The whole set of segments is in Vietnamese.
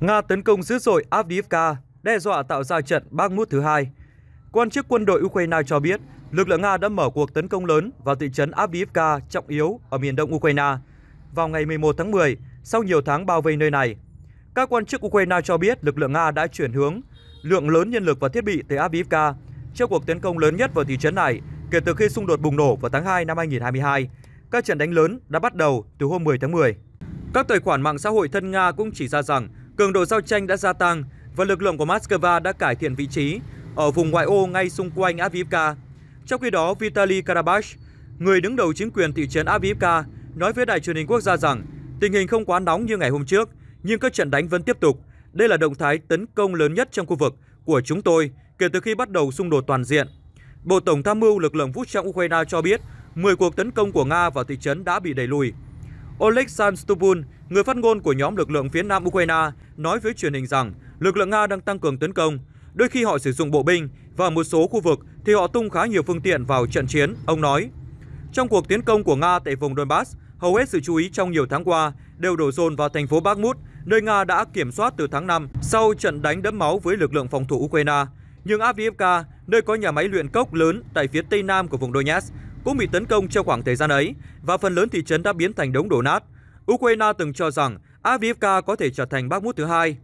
Nga tấn công dữ dội Avdiivka, đe dọa tạo ra trận mút thứ hai. Quan chức quân đội Ukraine cho biết, lực lượng Nga đã mở cuộc tấn công lớn vào thị trấn Avdiivka trọng yếu ở miền đông Ukraine vào ngày 11 tháng 10, sau nhiều tháng bao vây nơi này. Các quan chức Ukraine cho biết lực lượng Nga đã chuyển hướng lượng lớn nhân lực và thiết bị tới Avdiivka trong cuộc tấn công lớn nhất vào thị trấn này kể từ khi xung đột bùng nổ vào tháng 2 năm 2022. Các trận đánh lớn đã bắt đầu từ hôm 10 tháng 10. Các tài khoản mạng xã hội thân Nga cũng chỉ ra rằng cường độ giao tranh đã gia tăng và lực lượng của Moscow đã cải thiện vị trí ở vùng ngoại ô ngay xung quanh Avivka. Trong khi đó, Vitaly Karabakh, người đứng đầu chính quyền thị trấn Avivka, nói với đài truyền hình quốc gia rằng tình hình không quá nóng như ngày hôm trước, nhưng các trận đánh vẫn tiếp tục. Đây là động thái tấn công lớn nhất trong khu vực của chúng tôi kể từ khi bắt đầu xung đột toàn diện. Bộ Tổng tham mưu lực lượng vũ trang Ukraine cho biết 10 cuộc tấn công của Nga vào thị trấn đã bị đẩy lùi. Oleg Samstubun, Người phát ngôn của nhóm lực lượng phía Nam Ukraine nói với truyền hình rằng lực lượng Nga đang tăng cường tấn công. Đôi khi họ sử dụng bộ binh và một số khu vực thì họ tung khá nhiều phương tiện vào trận chiến, ông nói. Trong cuộc tiến công của Nga tại vùng Donbass, hầu hết sự chú ý trong nhiều tháng qua đều đổ dồn vào thành phố Bakhmut, nơi Nga đã kiểm soát từ tháng 5 sau trận đánh đẫm máu với lực lượng phòng thủ Ukraine. Nhưng Avdiivka, nơi có nhà máy luyện cốc lớn tại phía tây nam của vùng Donetsk, cũng bị tấn công trong khoảng thời gian ấy và phần lớn thị trấn đã biến thành đống đổ nát. Ukraine từng cho rằng Avdiivka có thể trở thành Bakhmut thứ hai.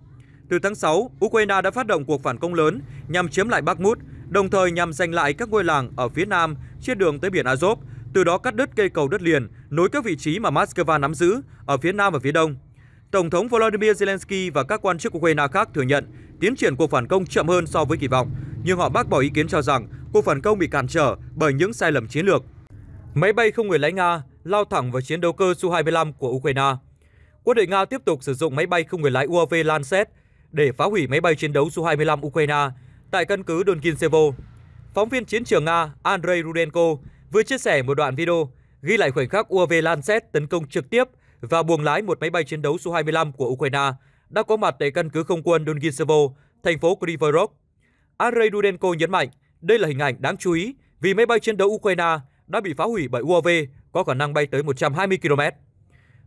Từ tháng 6, Ukraine đã phát động cuộc phản công lớn nhằm chiếm lại Bakhmut, đồng thời nhằm giành lại các ngôi làng ở phía nam trên đường tới biển Azov, từ đó cắt đứt cây cầu đất liền nối các vị trí mà Moscow nắm giữ ở phía nam và phía đông. Tổng thống Volodymyr Zelensky và các quan chức Ukraine khác thừa nhận tiến triển cuộc phản công chậm hơn so với kỳ vọng, nhưng họ bác bỏ ý kiến cho rằng cuộc phản công bị cản trở bởi những sai lầm chiến lược. Máy bay không người lái Nga lao thẳng vào chiến đấu cơ Su-25 của Ukraine. Quân đội Nga tiếp tục sử dụng máy bay không người lái UAV Lancet để phá hủy máy bay chiến đấu Su-25 Ukraine tại căn cứ Donkinsevo. Phóng viên chiến trường Nga Andrei Rudenko vừa chia sẻ một đoạn video ghi lại khoảnh khắc UAV Lancet tấn công trực tiếp và buồng lái một máy bay chiến đấu Su-25 của Ukraine đã có mặt tại căn cứ không quân Donkinsevo, thành phố Kryvyi Andrei Rudenko nhấn mạnh, đây là hình ảnh đáng chú ý vì máy bay chiến đấu Ukraine đã bị phá hủy bởi UAV có khả năng bay tới 120 km.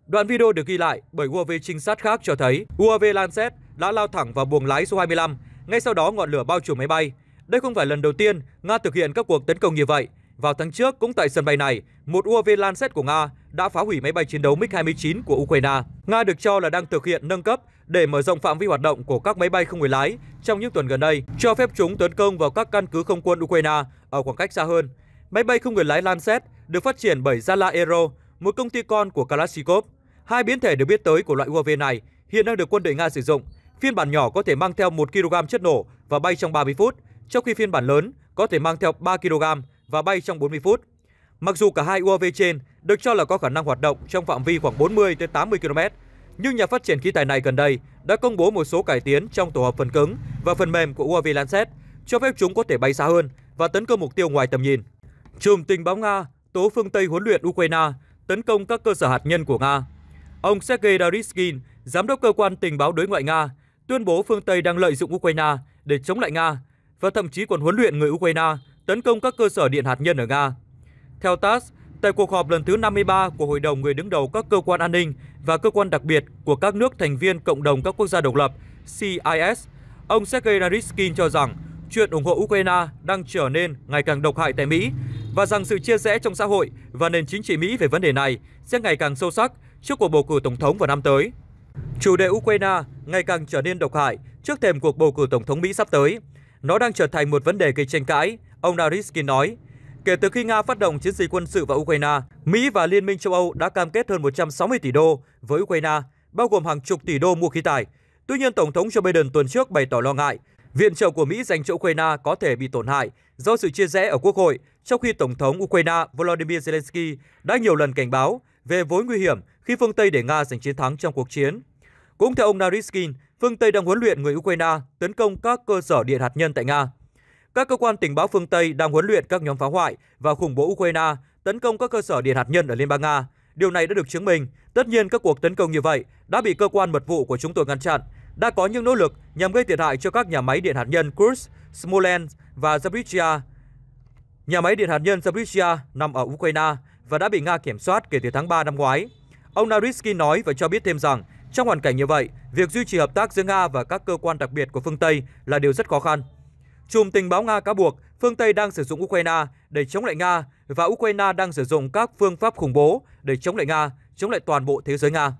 Đoạn video được ghi lại bởi UAV trinh sát khác cho thấy UAV Lancet đã lao thẳng vào buồng lái số 25, ngay sau đó ngọn lửa bao trùm máy bay. Đây không phải lần đầu tiên Nga thực hiện các cuộc tấn công như vậy. Vào tháng trước, cũng tại sân bay này, một UAV Lancet của Nga đã phá hủy máy bay chiến đấu MiG-29 của Ukraine. Nga được cho là đang thực hiện nâng cấp để mở rộng phạm vi hoạt động của các máy bay không người lái trong những tuần gần đây, cho phép chúng tấn công vào các căn cứ không quân Ukraine ở khoảng cách xa hơn. Máy bay không người lái Lancet được phát triển bởi Zala Aero, một công ty con của Kalashnikov. Hai biến thể được biết tới của loại UAV này hiện đang được quân đội Nga sử dụng. Phiên bản nhỏ có thể mang theo 1 kg chất nổ và bay trong 30 phút, trong khi phiên bản lớn có thể mang theo 3 kg và bay trong 40 phút. Mặc dù cả hai UAV trên được cho là có khả năng hoạt động trong phạm vi khoảng 40 đến 80 km, nhưng nhà phát triển khí tài này gần đây đã công bố một số cải tiến trong tổ hợp phần cứng và phần mềm của UAV Lancet cho phép chúng có thể bay xa hơn và tấn công mục tiêu ngoài tầm nhìn. Trùm tình báo Nga tố phương Tây huấn luyện Ukraine tấn công các cơ sở hạt nhân của Nga. Ông Sergei Dariskin, giám đốc cơ quan tình báo đối ngoại Nga, tuyên bố phương Tây đang lợi dụng Ukraine để chống lại Nga và thậm chí còn huấn luyện người Ukraine tấn công các cơ sở điện hạt nhân ở Nga. Theo TASS, tại cuộc họp lần thứ 53 của Hội đồng người đứng đầu các cơ quan an ninh và cơ quan đặc biệt của các nước thành viên Cộng đồng các quốc gia độc lập CIS, ông Sergei Nariskin cho rằng chuyện ủng hộ Ukraine đang trở nên ngày càng độc hại tại Mỹ và rằng sự chia rẽ trong xã hội và nền chính trị Mỹ về vấn đề này sẽ ngày càng sâu sắc trước cuộc bầu cử tổng thống vào năm tới. Chủ đề Ukraine ngày càng trở nên độc hại trước thềm cuộc bầu cử tổng thống Mỹ sắp tới. Nó đang trở thành một vấn đề gây tranh cãi, ông Nariskin nói. Kể từ khi Nga phát động chiến dịch quân sự vào Ukraine, Mỹ và Liên minh châu Âu đã cam kết hơn 160 tỷ đô với Ukraine, bao gồm hàng chục tỷ đô mua khí tài. Tuy nhiên, Tổng thống Joe Biden tuần trước bày tỏ lo ngại viện trợ của Mỹ dành cho Ukraine có thể bị tổn hại do sự chia rẽ ở Quốc hội trong khi Tổng thống Ukraine Volodymyr Zelensky đã nhiều lần cảnh báo về mối nguy hiểm khi phương Tây để Nga giành chiến thắng trong cuộc chiến. Cũng theo ông Nariskin, phương Tây đang huấn luyện người Ukraine tấn công các cơ sở điện hạt nhân tại Nga. Các cơ quan tình báo phương Tây đang huấn luyện các nhóm phá hoại và khủng bố Ukraine tấn công các cơ sở điện hạt nhân ở Liên bang Nga. Điều này đã được chứng minh. Tất nhiên các cuộc tấn công như vậy đã bị cơ quan mật vụ của chúng tôi ngăn chặn. Đã có những nỗ lực nhằm gây thiệt hại cho các nhà máy điện hạt nhân Kursk, Smolensk và Zaporizhia Nhà máy điện hạt nhân Zaporizhia nằm ở Ukraine và đã bị Nga kiểm soát kể từ tháng 3 năm ngoái. Ông Naritsky nói và cho biết thêm rằng, trong hoàn cảnh như vậy, việc duy trì hợp tác giữa Nga và các cơ quan đặc biệt của phương Tây là điều rất khó khăn. Chùm tình báo Nga cáo buộc phương Tây đang sử dụng Ukraine để chống lại Nga và Ukraine đang sử dụng các phương pháp khủng bố để chống lại Nga, chống lại toàn bộ thế giới Nga.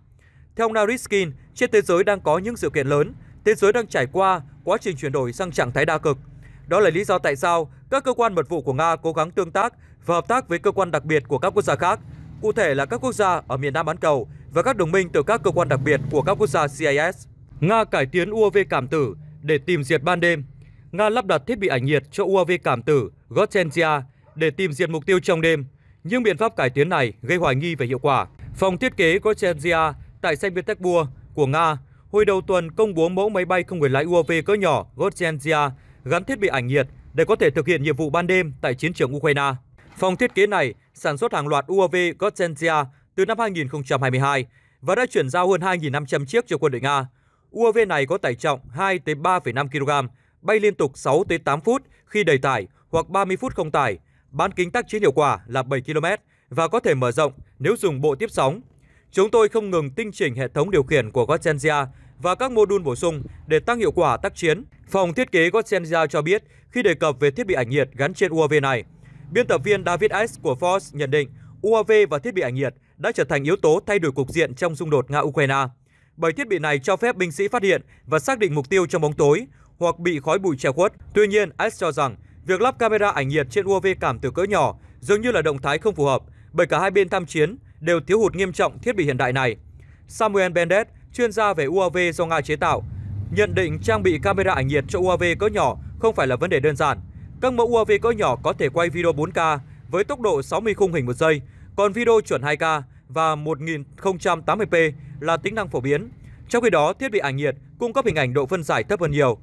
Theo ông Naritskin, trên thế giới đang có những sự kiện lớn, thế giới đang trải qua quá trình chuyển đổi sang trạng thái đa cực – đó là lý do tại sao các cơ quan mật vụ của Nga cố gắng tương tác và hợp tác với cơ quan đặc biệt của các quốc gia khác, cụ thể là các quốc gia ở miền Nam bán cầu và các đồng minh từ các cơ quan đặc biệt của các quốc gia CIS. Nga cải tiến UAV cảm tử để tìm diệt ban đêm. Nga lắp đặt thiết bị ảnh nhiệt cho UAV cảm tử Gotensia để tìm diệt mục tiêu trong đêm, nhưng biện pháp cải tiến này gây hoài nghi về hiệu quả. Phòng thiết kế Gotensia tại Saint Petersburg của Nga hồi đầu tuần công bố mẫu máy bay không người lái UAV cỡ nhỏ Gotensia gắn thiết bị ảnh nhiệt để có thể thực hiện nhiệm vụ ban đêm tại chiến trường Ukraine. Phòng thiết kế này sản xuất hàng loạt UAV Godzenzia từ năm 2022 và đã chuyển giao hơn 2.500 chiếc cho quân đội Nga. UAV này có tải trọng 2 3,5 kg, bay liên tục 6 8 phút khi đầy tải hoặc 30 phút không tải, bán kính tác chiến hiệu quả là 7 km và có thể mở rộng nếu dùng bộ tiếp sóng. Chúng tôi không ngừng tinh chỉnh hệ thống điều khiển của Godzenzia và các mô đun bổ sung để tăng hiệu quả tác chiến. Phòng thiết kế Gotsenza cho biết khi đề cập về thiết bị ảnh nhiệt gắn trên UAV này, biên tập viên David S. của Fox nhận định UAV và thiết bị ảnh nhiệt đã trở thành yếu tố thay đổi cục diện trong xung đột Nga-Ukraine. Bởi thiết bị này cho phép binh sĩ phát hiện và xác định mục tiêu trong bóng tối hoặc bị khói bụi che khuất. Tuy nhiên, S cho rằng việc lắp camera ảnh nhiệt trên UAV cảm từ cỡ nhỏ dường như là động thái không phù hợp bởi cả hai bên tham chiến đều thiếu hụt nghiêm trọng thiết bị hiện đại này. Samuel Bendett, chuyên gia về UAV do Nga chế tạo, nhận định trang bị camera ảnh nhiệt cho UAV cỡ nhỏ không phải là vấn đề đơn giản. Các mẫu UAV cỡ nhỏ có thể quay video 4K với tốc độ 60 khung hình một giây, còn video chuẩn 2K và 1080p là tính năng phổ biến. Trong khi đó, thiết bị ảnh nhiệt cung cấp hình ảnh độ phân giải thấp hơn nhiều.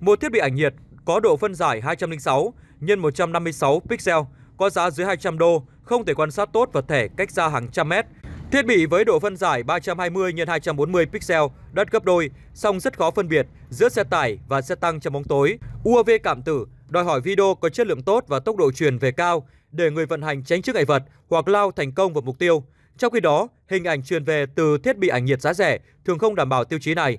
Một thiết bị ảnh nhiệt có độ phân giải 206 x 156 pixel có giá dưới 200 đô, không thể quan sát tốt vật thể cách xa hàng trăm mét Thiết bị với độ phân giải 320 x 240 pixel đắt gấp đôi, song rất khó phân biệt giữa xe tải và xe tăng trong bóng tối. UAV cảm tử đòi hỏi video có chất lượng tốt và tốc độ truyền về cao để người vận hành tránh trước ngại vật hoặc lao thành công vào mục tiêu. Trong khi đó, hình ảnh truyền về từ thiết bị ảnh nhiệt giá rẻ thường không đảm bảo tiêu chí này.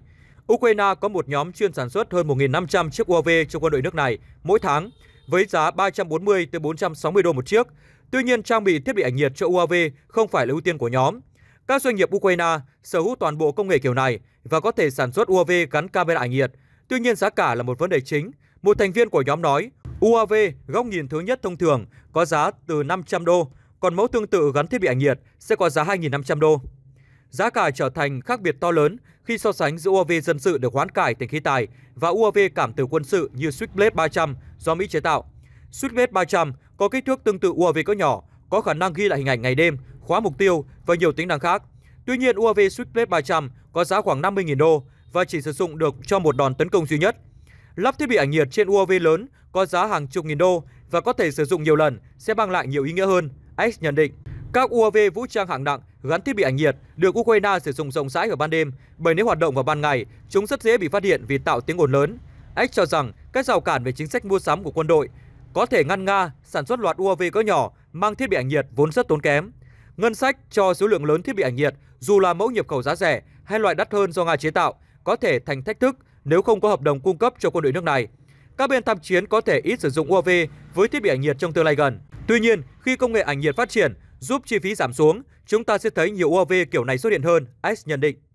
Ukraine có một nhóm chuyên sản xuất hơn 1.500 chiếc UAV cho quân đội nước này mỗi tháng với giá 340 tới 460 đô một chiếc. Tuy nhiên, trang bị thiết bị ảnh nhiệt cho UAV không phải là ưu tiên của nhóm. Các doanh nghiệp Ukraine sở hữu toàn bộ công nghệ kiểu này và có thể sản xuất UAV gắn camera ảnh nhiệt. Tuy nhiên, giá cả là một vấn đề chính. Một thành viên của nhóm nói, UAV góc nhìn thứ nhất thông thường có giá từ 500 đô, còn mẫu tương tự gắn thiết bị ảnh nhiệt sẽ có giá 2.500 đô. Giá cả trở thành khác biệt to lớn khi so sánh giữa UAV dân sự được hoán cải thành khí tài và UAV cảm tử quân sự như Switchblade 300 do Mỹ chế tạo. Switchblade 300 có kích thước tương tự UAV cỡ nhỏ, có khả năng ghi lại hình ảnh ngày đêm, khóa mục tiêu và nhiều tính năng khác. Tuy nhiên, UAV Switchblade 300 có giá khoảng 50.000 đô và chỉ sử dụng được cho một đòn tấn công duy nhất. Lắp thiết bị ảnh nhiệt trên UAV lớn có giá hàng chục nghìn đô và có thể sử dụng nhiều lần sẽ mang lại nhiều ý nghĩa hơn, X nhận định. Các UAV vũ trang hạng nặng gắn thiết bị ảnh nhiệt được Ukraine sử dụng rộng rãi vào ban đêm, bởi nếu hoạt động vào ban ngày, chúng rất dễ bị phát hiện vì tạo tiếng ồn lớn. X cho rằng các rào cản về chính sách mua sắm của quân đội có thể ngăn nga sản xuất loạt UAV cỡ nhỏ mang thiết bị ảnh nhiệt vốn rất tốn kém. Ngân sách cho số lượng lớn thiết bị ảnh nhiệt, dù là mẫu nhập khẩu giá rẻ hay loại đắt hơn do Nga chế tạo, có thể thành thách thức nếu không có hợp đồng cung cấp cho quân đội nước này. Các bên tham chiến có thể ít sử dụng UAV với thiết bị ảnh nhiệt trong tương lai gần. Tuy nhiên, khi công nghệ ảnh nhiệt phát triển, giúp chi phí giảm xuống, chúng ta sẽ thấy nhiều UAV kiểu này xuất hiện hơn, s nhận định.